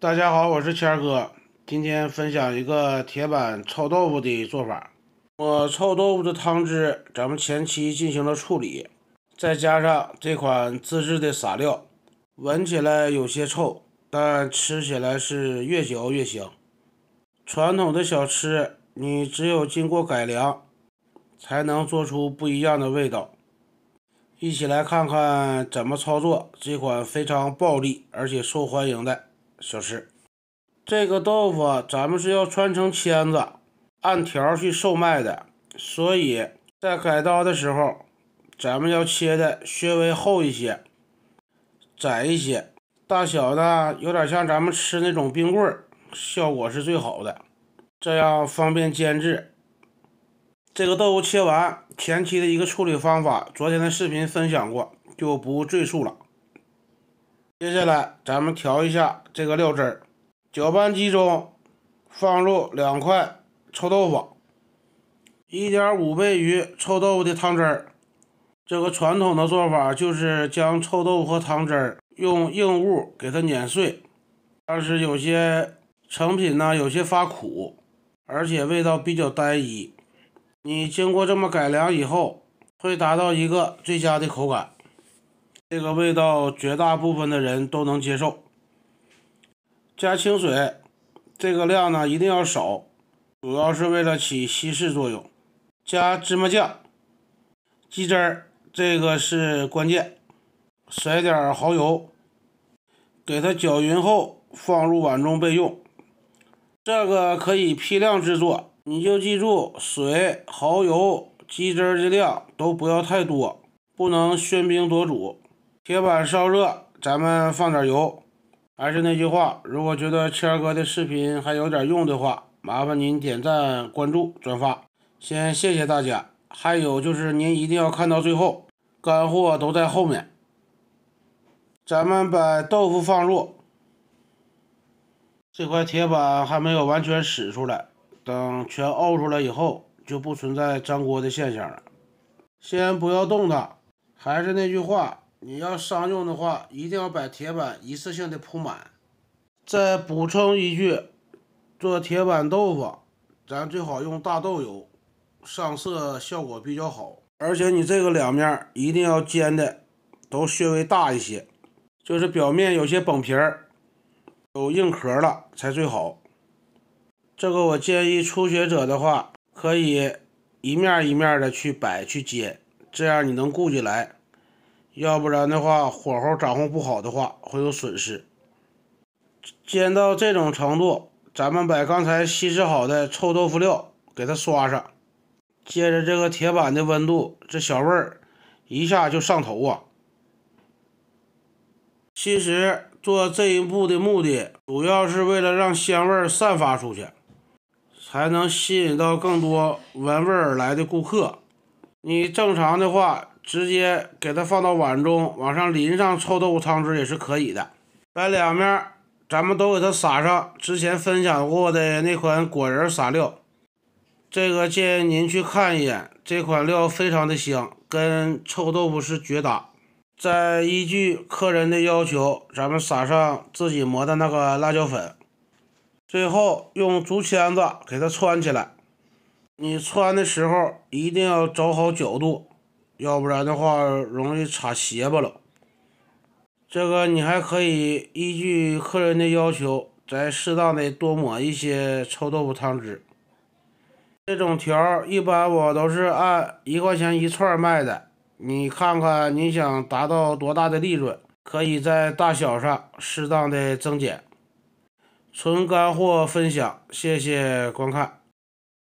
大家好，我是谦哥，今天分享一个铁板臭豆腐的做法。我臭豆腐的汤汁，咱们前期进行了处理，再加上这款自制的撒料，闻起来有些臭，但吃起来是越嚼越香。传统的小吃，你只有经过改良，才能做出不一样的味道。一起来看看怎么操作这款非常暴力而且受欢迎的。小吃，这个豆腐咱们是要穿成签子，按条去售卖的，所以在改刀的时候，咱们要切的稍微厚一些，窄一些，大小呢有点像咱们吃那种冰棍，效果是最好的，这样方便煎制。这个豆腐切完，前期的一个处理方法，昨天的视频分享过，就不赘述了。接下来，咱们调一下这个料汁儿。搅拌机中放入两块臭豆腐，一点五倍于臭豆腐的汤汁儿。这个传统的做法就是将臭豆腐和汤汁儿用硬物给它碾碎，但是有些成品呢有些发苦，而且味道比较单一。你经过这么改良以后，会达到一个最佳的口感。这个味道绝大部分的人都能接受。加清水，这个量呢一定要少，主要是为了起稀释作用。加芝麻酱、鸡汁儿，这个是关键。甩点蚝油，给它搅匀后放入碗中备用。这个可以批量制作，你就记住，水、蚝油、鸡汁儿的量都不要太多，不能喧宾夺主。铁板烧热，咱们放点油。还是那句话，如果觉得谦哥的视频还有点用的话，麻烦您点赞、关注、转发。先谢谢大家。还有就是您一定要看到最后，干货都在后面。咱们把豆腐放入这块铁板，还没有完全使出来。等全熬出来以后，就不存在粘锅的现象了。先不要动它。还是那句话。你要商用的话，一定要把铁板一次性的铺满。再补充一句，做铁板豆腐，咱最好用大豆油，上色效果比较好。而且你这个两面一定要煎的都稍微大一些，就是表面有些绷皮儿，有硬壳了才最好。这个我建议初学者的话，可以一面一面的去摆去煎，这样你能顾起来。要不然的话，火候掌控不好的话，会有损失。煎到这种程度，咱们把刚才稀释好的臭豆腐料给它刷上，接着这个铁板的温度，这小味儿一下就上头啊！其实做这一步的目的，主要是为了让香味儿散发出去，才能吸引到更多闻味而来的顾客。你正常的话。直接给它放到碗中，往上淋上臭豆腐汤汁也是可以的。把两面咱们都给它撒上之前分享过的那款果仁撒料，这个建议您去看一眼，这款料非常的香，跟臭豆腐是绝搭。再依据客人的要求，咱们撒上自己磨的那个辣椒粉，最后用竹签子给它穿起来。你穿的时候一定要找好角度。要不然的话，容易插邪巴了。这个你还可以依据客人的要求，再适当的多抹一些臭豆腐汤汁。这种条一般我都是按一块钱一串卖的。你看看你想达到多大的利润，可以在大小上适当的增减。纯干货分享，谢谢观看。